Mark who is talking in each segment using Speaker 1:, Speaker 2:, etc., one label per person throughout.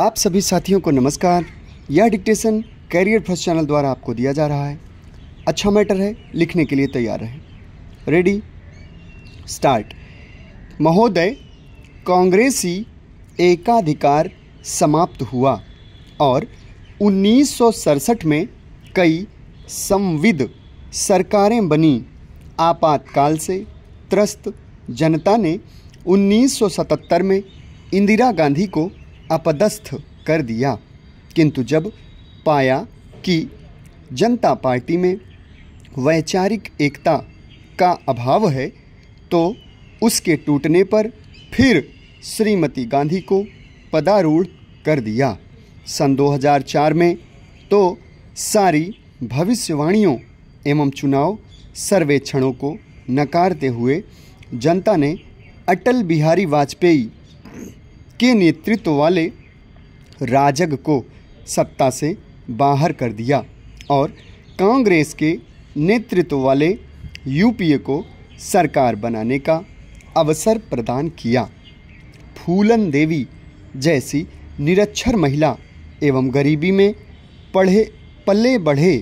Speaker 1: आप सभी साथियों को नमस्कार यह डिक्टेशन कैरियर फर्स्ट चैनल द्वारा आपको दिया जा रहा है अच्छा मैटर है लिखने के लिए तैयार रहें रेडी स्टार्ट महोदय कांग्रेसी एकाधिकार समाप्त हुआ और उन्नीस में कई संविद सरकारें बनी आपातकाल से त्रस्त जनता ने 1977 में इंदिरा गांधी को अपदस्थ कर दिया किंतु जब पाया कि जनता पार्टी में वैचारिक एकता का अभाव है तो उसके टूटने पर फिर श्रीमती गांधी को पदारूढ़ कर दिया सन 2004 में तो सारी भविष्यवाणियों एवं चुनाव सर्वेक्षणों को नकारते हुए जनता ने अटल बिहारी वाजपेयी के नेतृत्व वाले राजग को सत्ता से बाहर कर दिया और कांग्रेस के नेतृत्व वाले यूपीए को सरकार बनाने का अवसर प्रदान किया फूलन देवी जैसी निरक्षर महिला एवं गरीबी में पढ़े पले बढ़े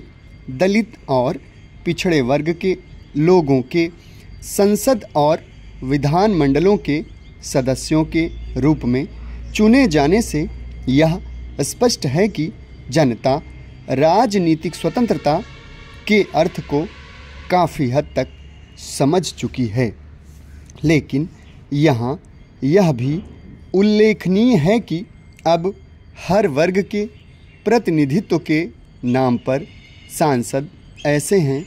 Speaker 1: दलित और पिछड़े वर्ग के लोगों के संसद और विधानमंडलों के सदस्यों के रूप में चुने जाने से यह स्पष्ट है कि जनता राजनीतिक स्वतंत्रता के अर्थ को काफ़ी हद तक समझ चुकी है लेकिन यहाँ यह भी उल्लेखनीय है कि अब हर वर्ग के प्रतिनिधित्व के नाम पर सांसद ऐसे हैं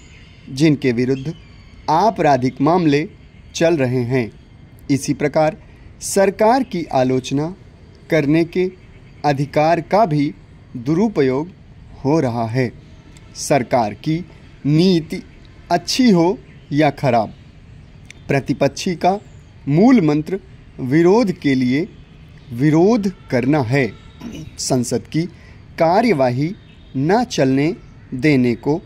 Speaker 1: जिनके विरुद्ध आपराधिक मामले चल रहे हैं इसी प्रकार सरकार की आलोचना करने के अधिकार का भी दुरुपयोग हो रहा है सरकार की नीति अच्छी हो या खराब प्रतिपक्षी का मूल मंत्र विरोध के लिए विरोध करना है संसद की कार्यवाही न चलने देने को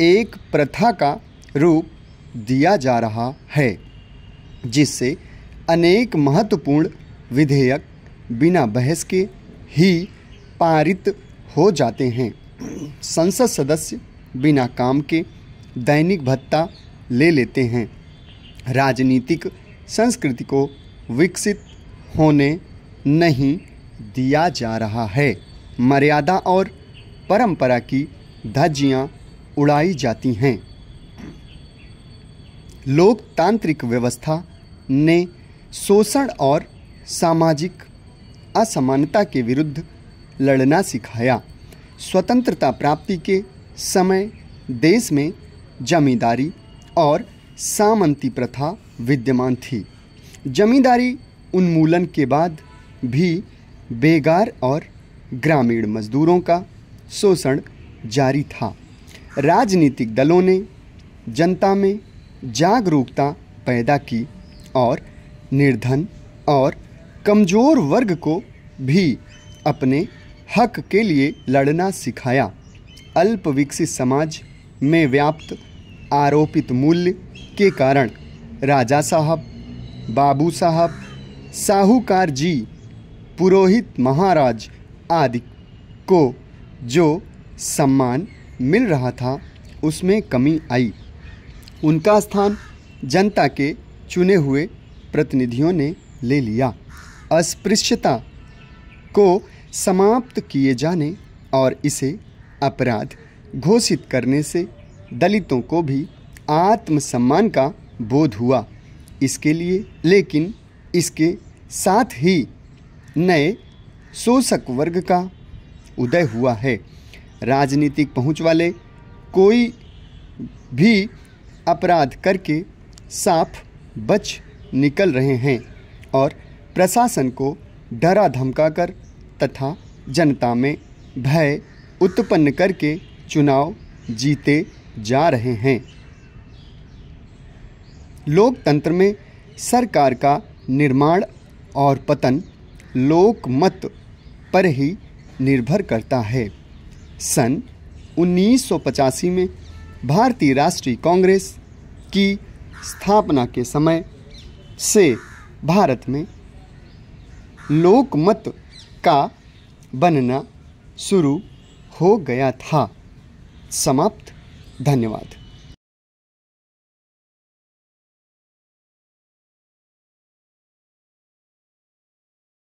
Speaker 1: एक प्रथा का रूप दिया जा रहा है जिससे अनेक महत्वपूर्ण विधेयक बिना बहस के ही पारित हो जाते हैं संसद सदस्य बिना काम के दैनिक भत्ता ले लेते हैं राजनीतिक संस्कृति को विकसित होने नहीं दिया जा रहा है मर्यादा और परंपरा की धज्जियां उड़ाई जाती हैं लोकतांत्रिक व्यवस्था ने शोषण और सामाजिक असमानता के विरुद्ध लड़ना सिखाया स्वतंत्रता प्राप्ति के समय देश में जमींदारी और सामंती प्रथा विद्यमान थी जमींदारी उन्मूलन के बाद भी बेगार और ग्रामीण मजदूरों का शोषण जारी था राजनीतिक दलों ने जनता में जागरूकता पैदा की और निर्धन और कमज़ोर वर्ग को भी अपने हक के लिए लड़ना सिखाया अल्प विकसित समाज में व्याप्त आरोपित मूल्य के कारण राजा साहब बाबू साहब साहूकार जी पुरोहित महाराज आदि को जो सम्मान मिल रहा था उसमें कमी आई उनका स्थान जनता के चुने हुए प्रतिनिधियों ने ले लिया अस्पृश्यता को समाप्त किए जाने और इसे अपराध घोषित करने से दलितों को भी आत्मसम्मान का बोध हुआ इसके लिए लेकिन इसके साथ ही नए शोषक वर्ग का उदय हुआ है राजनीतिक पहुंच वाले कोई भी अपराध करके साफ बच निकल रहे हैं और प्रशासन को डरा धमकाकर तथा जनता में भय उत्पन्न करके चुनाव जीते जा रहे हैं लोकतंत्र में सरकार का निर्माण और पतन लोकमत पर ही निर्भर करता है सन 1985 में भारतीय राष्ट्रीय कांग्रेस की स्थापना के समय से भारत में लोकमत का बनना शुरू हो गया था समाप्त धन्यवाद